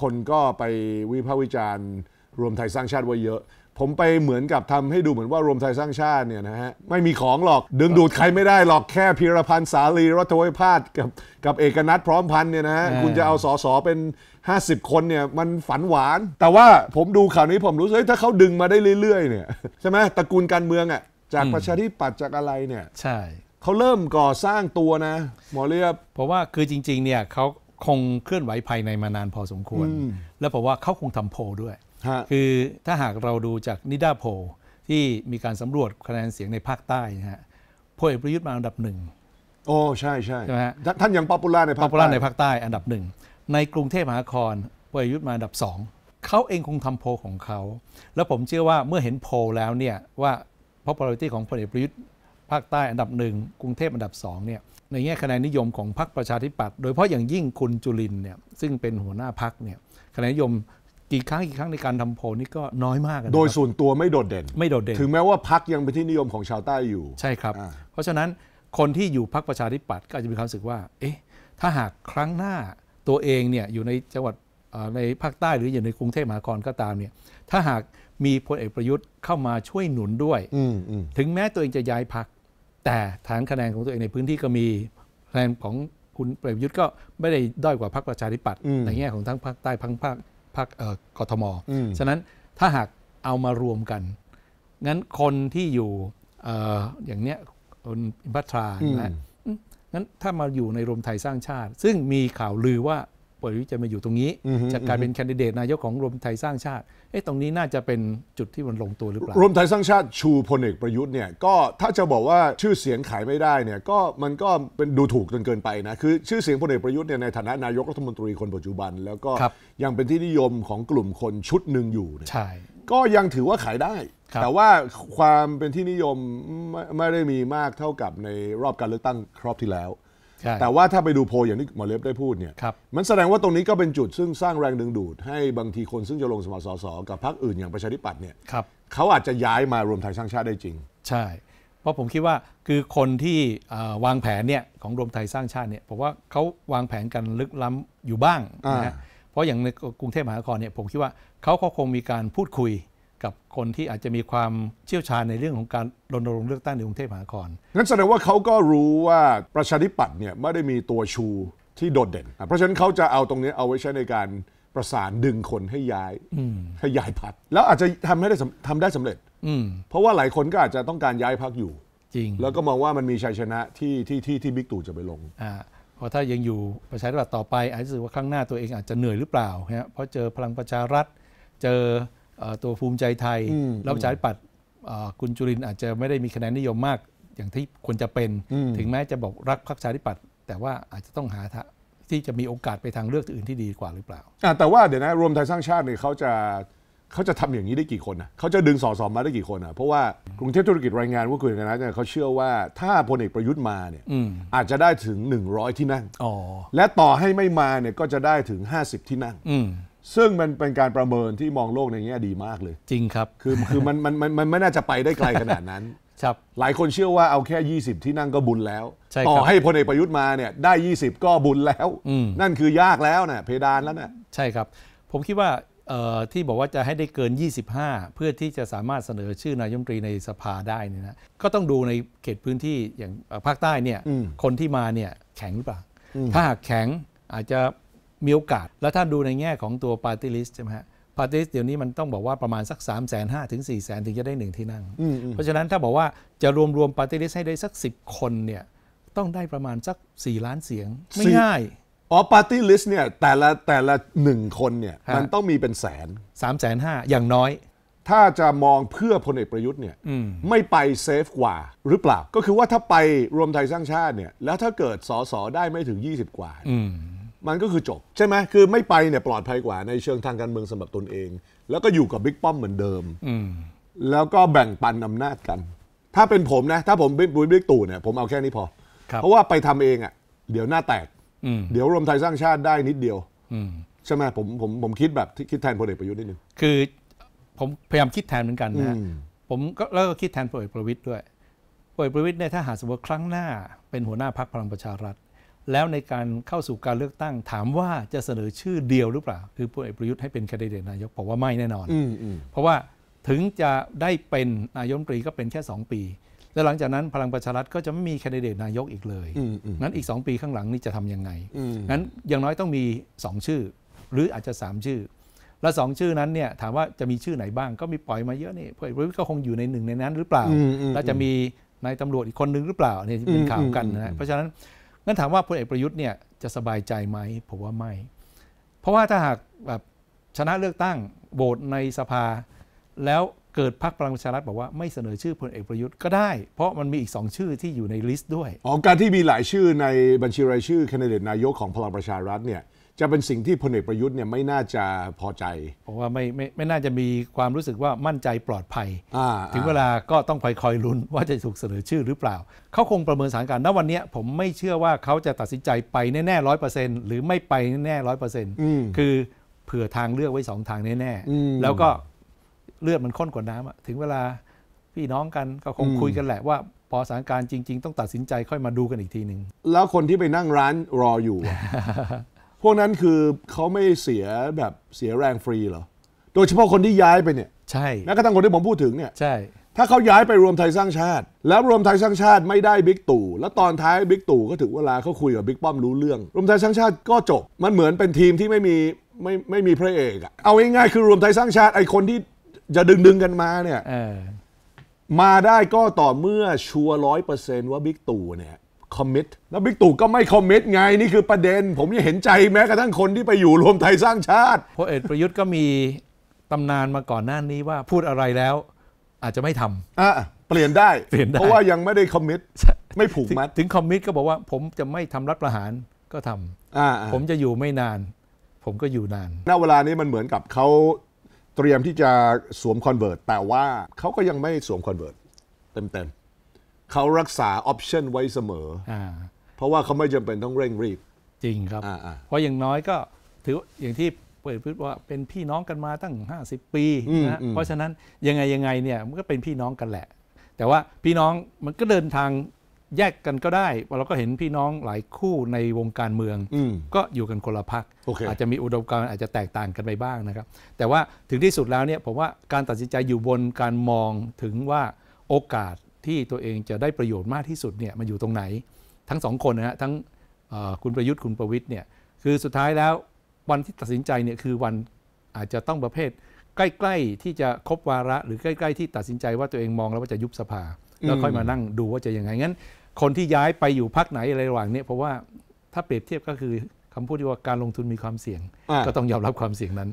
คนก็ไปวิพากษ์วิจารณ์ รวมไทยสร้างชาติไว้เยอะ ผมไปเหมือนกับทำให้ดูเหมือนว่ารวมไทยสร้างชาติเนี่ยนะฮะไม่มีของหรอกดึงดูดใครไม่ได้ หรอกแค่พิรพันธ์สาลีรัตวิพาสกับกับเอกนัทพร้อมพันธ์เนี่ยนะฮะคุณจะเอาสอสอเป็น 50 คนเนี่ยมันฝันหวาน แต่ว่าผมดูข่าวนี้ผมรู้สึกถ้าเขาดึงมาได้เรื่อยๆ เนี่ยใช่ไหมตระกูลการเมืองอ่ะจากประชาธิปัตย์จากอะไรเนี่ยใช่เขาเริ่มก่อสร้างตัวนะ หมอเรียบเพราะว่าคือจริง ๆ เนี่ยเขาคงเคลื่อนไหวภายในมานานพอสมควร และอกว่าเขาคงทำโพด้วย คือถ้าหากเราดูจากนิดาโพที่มีการสำรวจคะแนนเสียงในภาคใต้นะฮะพลเอกประยุทธ์มาอันดับหนึ่งโอ้ ใช่ใช่ใช่ไหมฮะท่านยังป๊อปปูล่าในภาคป๊อปปูล่าในภาคใต้อันดับหนึ่งในกรุงเทพมหานครพลเอกประยุทธ์มาอันดับสองเขาเองคงทำโพของเขา แล้วผมเชื่อว่าเมื่อเห็นโพแล้วเนี่ยว่า popularity ของพลเอกประยุทธ์ภาคใต้อันดับหนึ่งกรุงเทพอันดับสองเนี่ยในแง่คะแนนนิยมของพรรคประชาธิปัตย์โดยเฉพาะอย่างยิ่งคุณจุลินเนี่ยซึ่งเป็นหัวหน้าพรรคเนี่ยคะแนนนิยมกี่ครั้งกี่ครั้งในการทำโพลนี่ก็น้อยมาก โดยส่วนตัวไม่โดดเด่นไม่โดดเด่นถึงแม้ว่าพักยังเป็นที่นิยมของชาวใต้อยู่ใช่ครับ เพราะฉะนั้นคนที่อยู่พรรคประชาธิปัตย์ก็อาจจะมีความรู้สึกว่า เอ๊ะถ้าหากครั้งหน้าตัวเองเนี่ยอยู่ในจังหวัดในภาคใต้หรืออยู่ในกรุงเทพมหานครก็ตามเนี่ยถ้าหากมีพลเอกประยุทธ์เข้ามาช่วยหนุนด้วยถึงแม้ตัวเองจะย้ายพักแต่ฐานคะแนนของตัวเองในพื้นที่ก็มีคะแนนของคุณประยุทธ์ก็ไม่ได้ด้อยกว่าพรรคประชาธิปัตย์ในแง่ของทั้งภาคใต้พังภาคพรรคกทม ฉะนั้นถ้าหากเอามารวมกัน งั้นคนที่อยู่ออย่างเนี้ยคุณพัทรานะงั้นถ้ามาอยู่ในรวมไทยสร้างชาติ ซึ่งมีข่าวลือว่าประยุทธ์จะมาอยู่ตรงนี้จากการเป็นแคนดิเดตนายกของรวมไทยสร้างชาติเอ้ตรงนี้น่าจะเป็นจุดที่มันลงตัวหรือเปล่ารวมไทยสร้างชาติชูพลเอกประยุทธ์เนี่ยก็ถ้าจะบอกว่าชื่อเสียงขายไม่ได้เนี่ยก็มันก็เป็นดูถูกจนเกินไปนะ คือชื่อเสียงพลเอกประยุทธ์เนี่ยในฐานะนายกรัฐมนตรีคนปัจจุบันแล้วก็ยังเป็นที่นิยมของกลุ่มคนชุดหนึ่งอยู่ใช่ก็ยังถือว่าขายได้ แต่ว่าความเป็นที่นิยมไม่ได้มีมากเท่ากับในรอบการเลือกตั้งครอบที่แล้วแต่ว่าถ้าไปดูโพลอย่างที่หมอเล็บได้พูดเนี่ย มันแสดงว่าตรงนี้ก็เป็นจุดซึ่งสร้างแรงดึงดูดให้บางทีคนซึ่งจะลงสมัครสส กับพรรคอื่นอย่างประชาธิปัตย์เนี่ยเขาอาจจะย้ายมารวมไทยสร้างชาติได้จริง ใช่ เพราะผมคิดว่าคือคนที่วางแผนเนี่ยของรวมไทยสร้างชาติเนี่ยผมว่าเขาวางแผนกันลึกล้ำอยู่บ้างนะฮะเพราะอย่างในกรุงเทพมหานครเนี่ยผมคิดว่าเขาก็คงมีการพูดคุยกับคนที่อาจจะมีความเชี่ยวชาญในเรื่องของการรณรงค์เลือกตั้งในกรุงเทพมหานครงั้นแสดงว่าเขาก็รู้ว่าประชาธิปัตย์เนี่ยไม่ได้มีตัวชูที่โดดเด่น เพราะฉะนั้นเขาจะเอาตรงนี้เอาไว้ใช้ในการประสานดึงคนให้ย้ายให้ย้ายพักแล้วอาจจะทำให้ได้ทำได้สำเร็จเพราะว่าหลายคนก็อาจจะต้องการย้ายพักอยู่ จริง แล้วก็มองว่ามันมีชัยชนะที่ที่ที่ที่บิ๊กตู่จะไปลงอ่าพราะถ้ายังอยู่ประชาธิปัตย์ต่อไปอาจจะรู้สึกว่าครั้งหน้าตัวเองอาจจะเหนื่อยหรือเปล่า เพราะเจอพลังประชารัฐเจอตัวภูมิใจไทยแล้วประชาธิปัตย์คุณจุรินอาจจะไม่ได้มีคะแนนนิยมมากอย่างที่ควรจะเป็น ถึงแม้จะบอกรักพรรคชาธิปัตย์แต่ว่าอาจจะต้องหาที่จะมีโอกาสไปทางเลือกอื่นที่ดีกว่าหรือเปล่า แต่ว่าเดี๋ยวนะรวมไทยสร้างชาติเนี่ยเขาจะเขาจะทำอย่างนี้ได้กี่คนนะเขาจะดึงสอสอมาได้กี่คนนะเพราะว่ากรุงเทพธุรกิจรายงานว่าคุณกันนะเนี่ยเขาเชื่อว่าถ้าพลเอกประยุทธ์มาเนี่ย อาจจะได้ถึง 100 ที่นั่งและต่อให้ไม่มาเนี่ยก็จะได้ถึง 50 ที่นั่งซึ่งมันเป็นการประเมินที่มองโลกในแง่ดีมากเลย จริงครับคือคือมันมันมันมันไม่น่าจะไปได้ไกลขนาดนั้น ครับหลายคนเชื่อว่าเอาแค่ 20 ที่นั่งก็บุญแล้วใช่ครับต่อให้พลเอกประยุทธ์มาเนี่ยได้ 20 ก็บุญแล้วนั่นคือยากแล้วนะเพดานแล้วนะใช่ครับ ผมคิดว่าที่บอกว่าจะให้ได้เกิน 25 เพื่อที่จะสามารถเสนอชื่อนายมนตรีในสภาได้นี่นะก็ต้องดูในเขตพื้นที่อย่างภาคใต้เนี่ยคนที่มาเนี่ยแข็งหรือเปล่าถ้าหากแข็งอาจจะมีโอกาส แล้วถ้าดูในแง่ของตัวปาร์ตี้ลิสต์ใช่ไหมฮะปาร์ตี้ลิสต์เดี๋ยวนี้มันต้องบอกว่าประมาณสัก3ามแสนห้าถึงสี่แสนถึงจะได้หนึ่งที่นั่ง เพราะฉะนั้นถ้าบอกว่าจะรวมรวมปาร์ตี้ลิสต์ให้ได้สัก 10 คนเนี่ยต้องได้ประมาณสัก 4 ล้านเสียง ไม่ง่าย อ๋อปาร์ตี้ลิสต์เนี่ยแต่ละแต่ละหนึ่งคนเนี่ยมันต้องมีเป็นแสน3ามแสนห้าอย่างน้อย ถ้าจะมองเพื่อพลเอกประยุทธ์เนี่ยไม่ไปเซฟกว่าหรือเปล่าก็คือว่าถ้าไปรวมไทยสร้างชาติเนี่ยแล้วถ้าเกิดสอสอได้ไม่ถึง 20 กว่ามันก็คือจบ ใช่ไหมคือไม่ไปเนี่ยปลอดภัยกว่าในเชิงทางการเมืองสำหรับตนเอง แล้วก็อยู่กับบิ๊กป้อมเหมือนเดิม แล้วก็แบ่งปันอำนาจกัน ถ้าเป็นผมนะถ้าผมบิ๊กบุยบิ๊กตู่เนี่ยผมเอาแค่นี้พอ เพราะว่าไปทำเองอะ่ะ เดี๋ยวหน้าแตกเดี๋ยวรวมไทยสร้างชาติได้นิดเดียวใช่ไหมผมผมผมคิดแบบ คิดแทนพลเอกประยุทธ์นิดนึงคือ ผมพยายามคิดแทนเหมือนกันนะผมก็แล้วก็คิดแทนพลเอกประวิตย์ด้วยพลเอกประวิตย์เนี่ยถ้าหาสมมติครั้งหน้า เป็นหัวหน้าพักพลังประชารัฐแล้วในการเข้าสู่การเลือกตั้ง ถามว่าจะเสนอชื่อเดียวหรือเปล่า คือพลเอกประยุทธ์ให้เป็นคนดิเดตนายกบอกว่าไม่แน่นอนเพราะว่าถึงจะได้เป็นนายกรัฐมนตรีก็เป็นแค่ 2 ปี แล้วหลังจากนั้นพลังประชารัฐก็จะไม่มีคนดิเดตนายกอีกเลยนั้นอีก 2 ปีข้างหลังนี่จะทํำยังไงนั้นอย่างน้อยต้องมี 2 ชื่อ หรืออาจจะ3ชื่อ และสองชื่อนั้นเนี่ยถามว่าจะมีชื่อไหนบ้างก็มีปล่อยมาเยอะนี่พลเอกประยุทธ์ก็คงอยู่ในหนึ่งในนั้น หรือเปล่าแล้วจะมีนายตำรวจอีกคนนึงหรือเปล่าเนี่ยเป็นข่าวกันนะเพราะฉะนั้นงั้นถามว่าพลเอกประยุทธ์เนี่ยจะสบายใจไหมผมว่าไม่เพราะว่าถ้าหากแบบชนะเลือกตั้งโหวตในสภา แล้วเกิดพรรคพลังประชารัฐ บอกว่าไม่เสนอชื่อพลเอกประยุทธ์ก็ได้ เพราะมันมีอีกสองชื่อที่อยู่ในลิสต์ด้วยอ๋อการที่มีหลายชื่อในบัญชีรายชื่อคนดิเดตนายกของพลังประชารัฐเนี่ยจะเป็นสิ่งที่พลเอกประยุทธ์เนี่ยไม่น่าจะพอใจเพราะว่าไม่ไม่ไม่น่าจะมีความรู้สึกว่ามั่นใจปลอดภัย ถึงเวลาก็ต้องคอยคอยลุ้นว่าจะถูกเสนอชื่อหรือเปล่า เขาคงประเมินสถานการณ์ ณ วันนี้ผมไม่เชื่อว่าเขาจะตัดสินใจไปแน่ร้อยเปอร์เซ็นต์หรือไม่ไปแน่ร้อยเปอร์เซ็นต์คือเผื่อทางเลือกไว้สองทางแน่ๆแล้วก็เลือดมันข้นกว่าน้ำถึงเวลาพี่น้องกันก็คงคุยกันแหละว่า พอสถานการณ์จริง ๆต้องตัดสินใจค่อยมาดูกันอีกทีหนึ่ง แล้วคนที่ไปนั่งร้านรออยู่พวกนั้นคือเขาไม่เสียแบบเสียแรงฟรีเหรอ โดยเฉพาะคนที่ย้ายไปเนี่ยใช่แม้กระทั่งคนที่ผมพูดถึงเนี่ยใช่ ถ้าเขาย้ายไปรวมไทยสร้างชาติ แล้วรวมไทยสร้างชาติไม่ได้บิ๊กตู่แล้วตอนท้ายบิ๊กตู่ก็ถึงเวลาเขาคุยกับบิ๊กป้อมรู้เรื่องรวมไทยสร้างชาติก็จบมันเหมือนเป็นทีมที่ไม่มีไม่ไม่มีพระเอกอะเอาง่ายๆคือรวมไทยสร้างชาติ ไอคนที่จะดึงดึงกันมาเนี่ยมาได้ก็ต่อเมื่อชัวร้อยเปอร์เซนต์ว่าบิ๊กตู่เนี่ยคอมมิตแล้วบิ๊กตู่ก็ไม่คอมมิตไงนี่คือประเด็น ผมยังเห็นใจแม้กระทั่งคนที่ไปอยู่รวมไทยสร้างชาติพลเอกประยุทธ์ก็มีตำนานมาก่อนหน้านี้ว่าพูดอะไรแล้ว อาจจะไม่ทำเปลี่ยนได้เปลี่ยนได้ เพราะว่ายังไม่ได้คอมมิตไม่ผูกมัดถึงคอมมิตก็บอกว่าผมจะไม่ทำรัฐประหารก็ทำผมจะอยู่ไม่นาน ผมก็อยู่นานณเวลานี้มันเหมือนกับเขาเตรียมที่จะสวมคอนเวิร์ตแต่ว่าเขาก็ยังไม่สวมคอนเวิร์ตเต็มๆเขารักษาออปชันไว้เสมออเพราะว่าเขาไม่จำเป็นต้องเร่งรีบ จริงครับ เพราะอย่างน้อยก็ถืออย่างที่ เปิดพูดว่าเป็นพี่น้องกันมาตั้ง50ปีนะ เพราะฉะนั้นยังไงยังไงเนี่ยมันก็เป็นพี่น้องกันแหละ แต่ว่าพี่น้องมันก็เดินทางแยกกันก็ได้เราก็เห็นพี่น้องหลายคู่ในวงการเมืองอก็อยู่กันคนละพัก o k a คอาจจะมีอุดมการณ์อาจจะแตกต่างกันไปบ้างนะครับ แต่ว่าถึงที่สุดแล้วเนี่ยผมว่าการตัดสินใจอยู่บนการมองถึงว่าโอกาสที่ตัวเองจะได้ประโยชน์มากที่สุดเนี่ยมันอยู่ตรงไหน ทั้งสองคนนะฮะทั้งคุณประยุทธ์คุณประวิทย์เนี่ยคือสุดท้ายแล้ววันที่ตัดสินใจเนี่ยคือวันอาจจะต้องประเภท ใกล้ ๆ ที่จะครบวาระ หรือใกล้ๆที่ตัดสินใจว่าตัวเองมองแล้วว่าจะยุบสภาแล้วค่อยมานั่งดูว่าจะยังไงงั้น คนที่ย้ายไปอยู่พักไหนอะไรระหว่างเนี่ยเพราะว่าถ้าเปรียบเทียบก็คือคำพูดที่ว่าการลงทุนมีความเสี่ยง ก็ต้องยอมรับความเสี่ยงนั้น